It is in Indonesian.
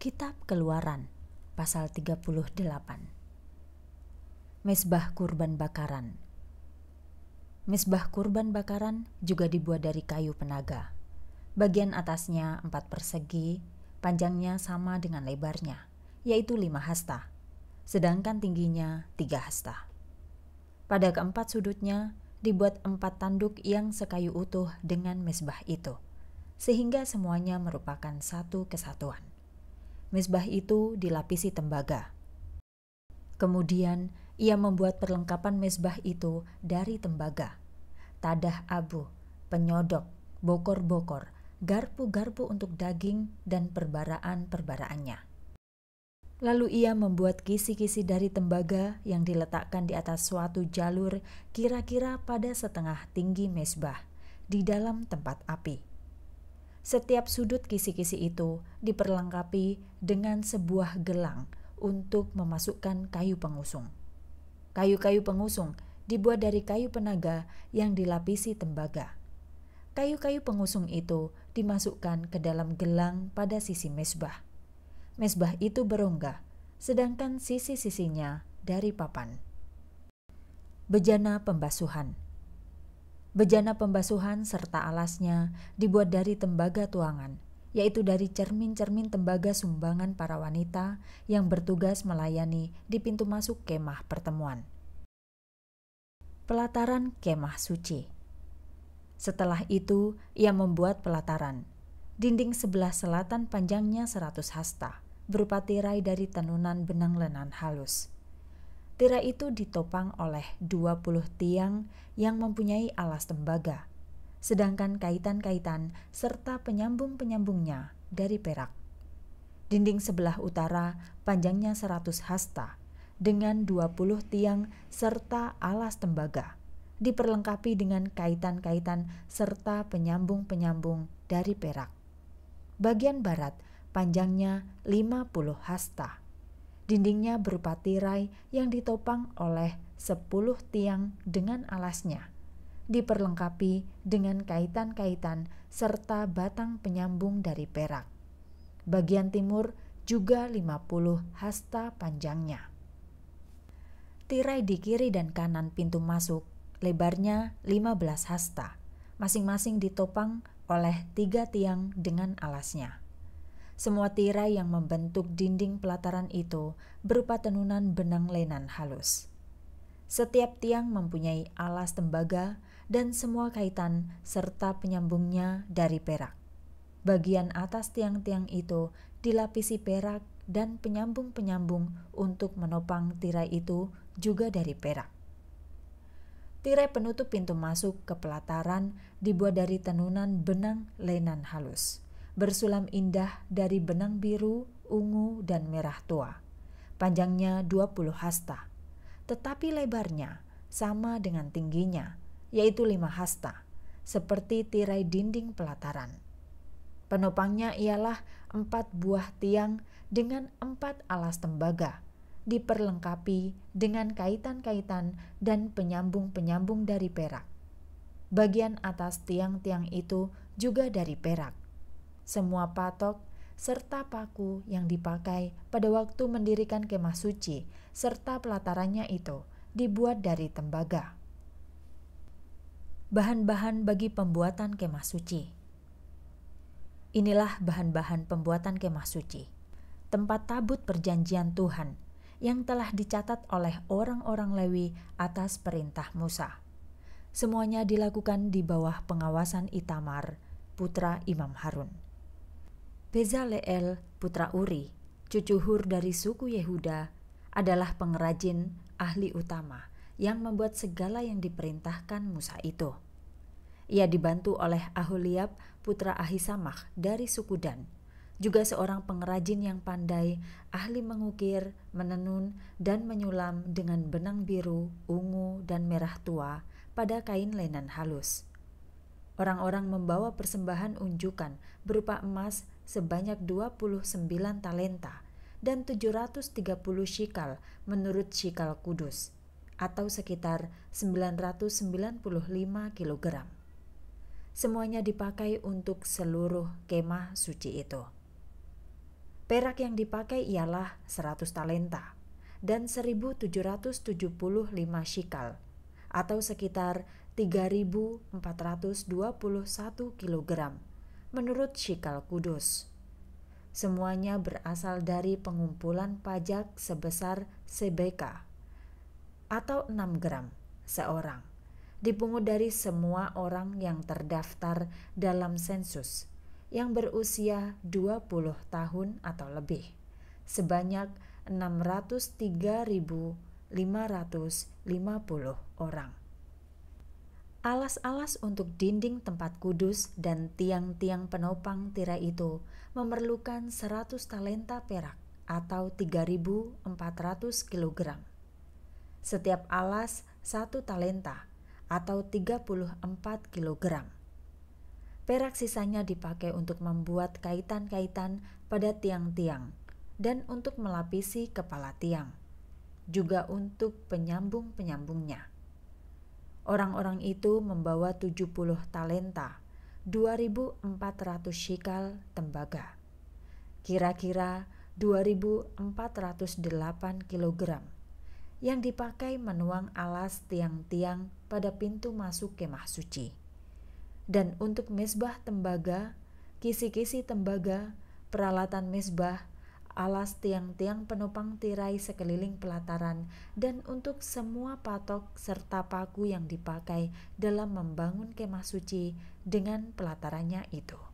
Kitab Keluaran pasal 38 Mesbah kurban bakaran Mesbah kurban bakaran juga dibuat dari kayu penaga. Bagian atasnya empat persegi, panjangnya sama dengan lebarnya, yaitu lima hasta, sedangkan tingginya tiga hasta. Pada keempat sudutnya dibuat empat tanduk yang sekayu utuh dengan mesbah itu, sehingga semuanya merupakan satu kesatuan. Mesbah itu dilapisi tembaga. Kemudian ia membuat perlengkapan mesbah itu dari tembaga. Tadah abu, penyodok, bokor-bokor, garpu-garpu untuk daging dan perbaraan-perbaraannya. Lalu ia membuat kisi-kisi dari tembaga yang diletakkan di atas suatu jalur kira-kira pada setengah tinggi mesbah di dalam tempat api. Setiap sudut kisi-kisi itu diperlengkapi dengan sebuah gelang untuk memasukkan kayu pengusung. Kayu-kayu pengusung dibuat dari kayu penaga yang dilapisi tembaga. Kayu-kayu pengusung itu dimasukkan ke dalam gelang pada sisi mesbah. Mesbah itu berongga, sedangkan sisi-sisinya dari papan. Bejana pembasuhan Bejana pembasuhan serta alasnya dibuat dari tembaga tuangan, yaitu dari cermin-cermin tembaga sumbangan para wanita yang bertugas melayani di pintu masuk kemah pertemuan. Pelataran kemah suci. Setelah itu, ia membuat pelataran. Dinding sebelah selatan panjangnya 100 hasta, berupa tirai dari tenunan benang lenan halus. Tirai itu ditopang oleh 20 tiang yang mempunyai alas tembaga, sedangkan kaitan-kaitan serta penyambung-penyambungnya dari perak. Dinding sebelah utara panjangnya 100 hasta dengan 20 tiang serta alas tembaga, diperlengkapi dengan kaitan-kaitan serta penyambung-penyambung dari perak. Bagian barat panjangnya 50 hasta Dindingnya berupa tirai yang ditopang oleh sepuluh tiang dengan alasnya, diperlengkapi dengan kaitan-kaitan serta batang penyambung dari perak. Bagian timur juga 50 hasta panjangnya. Tirai di kiri dan kanan pintu masuk lebarnya 15 hasta, masing-masing ditopang oleh tiga tiang dengan alasnya. Semua tirai yang membentuk dinding pelataran itu berupa tenunan benang lenan halus. Setiap tiang mempunyai alas tembaga dan semua kaitan serta penyambungnya dari perak. Bagian atas tiang-tiang itu dilapisi perak dan penyambung-penyambung untuk menopang tirai itu juga dari perak. Tirai penutup pintu masuk ke pelataran dibuat dari tenunan benang lenan halus bersulam indah dari benang biru, ungu, dan merah tua. Panjangnya 20 hasta, tetapi lebarnya sama dengan tingginya, yaitu 5 hasta, seperti tirai dinding pelataran. Penopangnya ialah empat buah tiang dengan empat alas tembaga, diperlengkapi dengan kaitan-kaitan dan penyambung-penyambung dari perak. Bagian atas tiang-tiang itu juga dari perak semua patok, serta paku yang dipakai pada waktu mendirikan kemah suci, serta pelatarannya itu dibuat dari tembaga. Bahan-bahan bagi pembuatan kemah suci. Inilah bahan-bahan pembuatan kemah suci. Tempat tabut perjanjian Tuhan yang telah dicatat oleh orang-orang Lewi atas perintah Musa. Semuanya dilakukan di bawah pengawasan Itamar, putra Imam Harun. Bezaleel, putra Uri, cucu Hur dari suku Yehuda, adalah pengrajin ahli utama yang membuat segala yang diperintahkan Musa itu. Ia dibantu oleh Aholiab, putra Ahisamah dari suku Dan, juga seorang pengrajin yang pandai, ahli mengukir, menenun, dan menyulam dengan benang biru, ungu, dan merah tua pada kain lenan halus. Orang-orang membawa persembahan unjukan berupa emas sebanyak 29 talenta dan 730 shikal menurut shikal kudus atau sekitar 995 kg. Semuanya dipakai untuk seluruh kemah suci itu. Perak yang dipakai ialah 100 talenta dan 1775 shikal atau sekitar 3421 kilogram menurut Shikal Kudus. Semuanya berasal dari pengumpulan pajak sebesar CBK atau 6 gram seorang, dipungut dari semua orang yang terdaftar dalam sensus yang berusia 20 tahun atau lebih sebanyak 603.550 orang. Alas-alas untuk dinding tempat kudus dan tiang-tiang penopang tirai itu memerlukan 100 talenta perak atau 3.400 kg. Setiap alas 1 talenta atau 34 kg. Perak sisanya dipakai untuk membuat kaitan-kaitan pada tiang-tiang dan untuk melapisi kepala tiang, juga untuk penyambung-penyambungnya. Orang-orang itu membawa 70 talenta, 2400 shikal tembaga. Kira-kira 2408 kilogram yang dipakai menuang alas tiang-tiang pada pintu masuk kemah suci. Dan untuk mesbah tembaga, kisi-kisi tembaga, peralatan mesbah, alas tiang-tiang penopang tirai sekeliling pelataran, dan untuk semua patok serta paku yang dipakai dalam membangun kemah suci dengan pelatarannya itu.